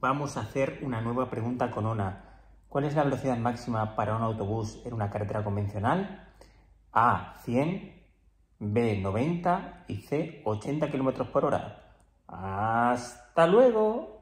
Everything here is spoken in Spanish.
vamos a hacer una nueva pregunta con ONA. ¿Cuál es la velocidad máxima para un autobús en una carretera convencional? A. 100, B. 90 y C. 80 km por hora. ¡Hasta luego!